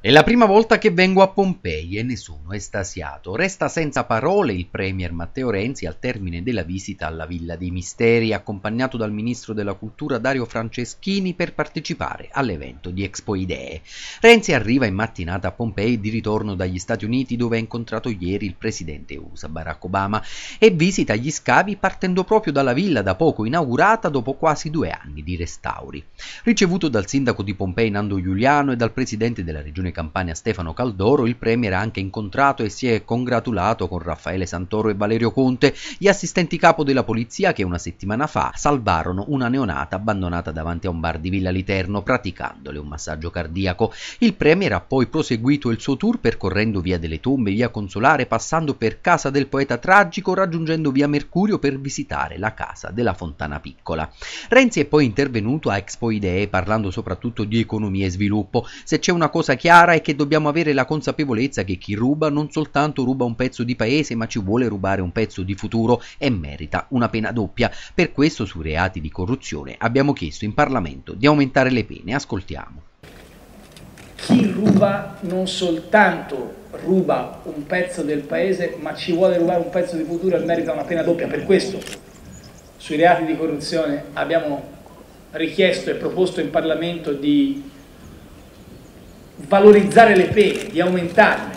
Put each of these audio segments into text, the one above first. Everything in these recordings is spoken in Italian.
È la prima volta che vengo a Pompei e nessuno è estasiato. Resta senza parole il Premier Matteo Renzi al termine della visita alla Villa dei Misteri, accompagnato dal Ministro della Cultura Dario Franceschini per partecipare all'evento di Expo Idee. Renzi arriva in mattinata a Pompei di ritorno dagli Stati Uniti dove ha incontrato ieri il presidente USA Barack Obama e visita gli scavi partendo proprio dalla villa da poco inaugurata dopo quasi due anni di restauri. Ricevuto dal sindaco di Pompei Nando Giuliani Giuliano e dal presidente della regione Campania Stefano Caldoro, il premier ha anche incontrato e si è congratulato con Raffaele Santoro e Valerio Conte, gli assistenti capo della polizia che una settimana fa salvarono una neonata abbandonata davanti a un bar di Villa Literno praticandole un massaggio cardiaco. Il premier ha poi proseguito il suo tour percorrendo via delle tombe, via Consolare, passando per casa del poeta tragico, raggiungendo via Mercurio per visitare la casa della Fontana Piccola. Renzi è poi intervenuto a Expo Idee parlando soprattutto di economia e sviluppo sviluppo, se c'è una cosa chiara è che dobbiamo avere la consapevolezza che chi ruba non soltanto ruba un pezzo di paese, ma ci vuole rubare un pezzo di futuro e merita una pena doppia. Per questo sui reati di corruzione abbiamo chiesto in Parlamento di aumentare le pene. Ascoltiamo. Chi ruba non soltanto ruba un pezzo del paese, ma ci vuole rubare un pezzo di futuro e merita una pena doppia. Per questo sui reati di corruzione abbiamo richiesto e proposto in Parlamento di valorizzare le pene, di aumentarle.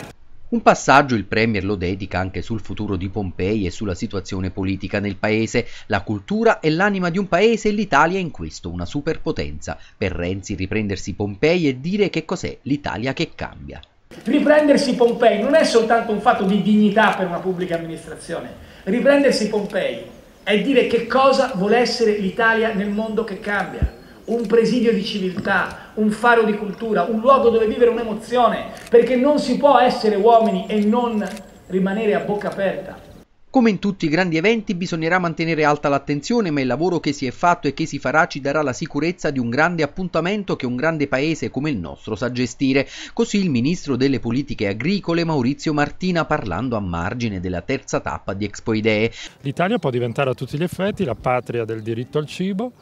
Un passaggio il Premier lo dedica anche sul futuro di Pompei e sulla situazione politica nel paese. La cultura è l'anima di un paese e l'Italia è in questo una superpotenza. Per Renzi riprendersi Pompei e dire che cos'è l'Italia che cambia. Riprendersi Pompei non è soltanto un fatto di dignità per una pubblica amministrazione. Riprendersi Pompei è dire che cosa vuole essere l'Italia nel mondo che cambia un presidio di civiltà, un faro di cultura, un luogo dove vivere un'emozione, perché non si può essere uomini e non rimanere a bocca aperta. Come in tutti i grandi eventi bisognerà mantenere alta l'attenzione, ma il lavoro che si è fatto e che si farà ci darà la sicurezza di un grande appuntamento che un grande paese come il nostro sa gestire. Così il ministro delle politiche agricole Maurizio Martina parlando a margine della terza tappa di Expo Idee. L'Italia può diventare a tutti gli effetti la patria del diritto al cibo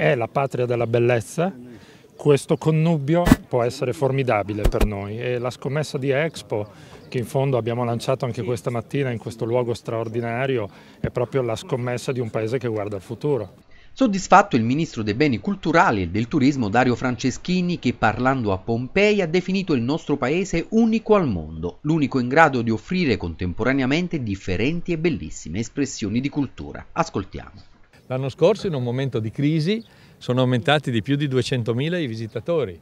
è la patria della bellezza, questo connubio può essere formidabile per noi e la scommessa di Expo che in fondo abbiamo lanciato anche questa mattina in questo luogo straordinario è proprio la scommessa di un paese che guarda al futuro. Soddisfatto il ministro dei beni culturali e del turismo Dario Franceschini che parlando a Pompei ha definito il nostro paese unico al mondo, l'unico in grado di offrire contemporaneamente differenti e bellissime espressioni di cultura. Ascoltiamo. L'anno scorso in un momento di crisi sono aumentati di più di 200.000 i visitatori.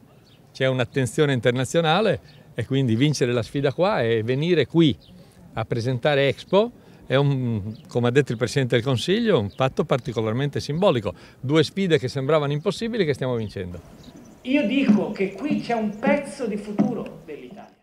C'è un'attenzione internazionale e quindi vincere la sfida qua e venire qui a presentare Expo è un, come ha detto il Presidente del Consiglio, un fatto particolarmente simbolico. Due sfide che sembravano impossibili che stiamo vincendo. Io dico che qui c'è un pezzo di futuro dell'Italia.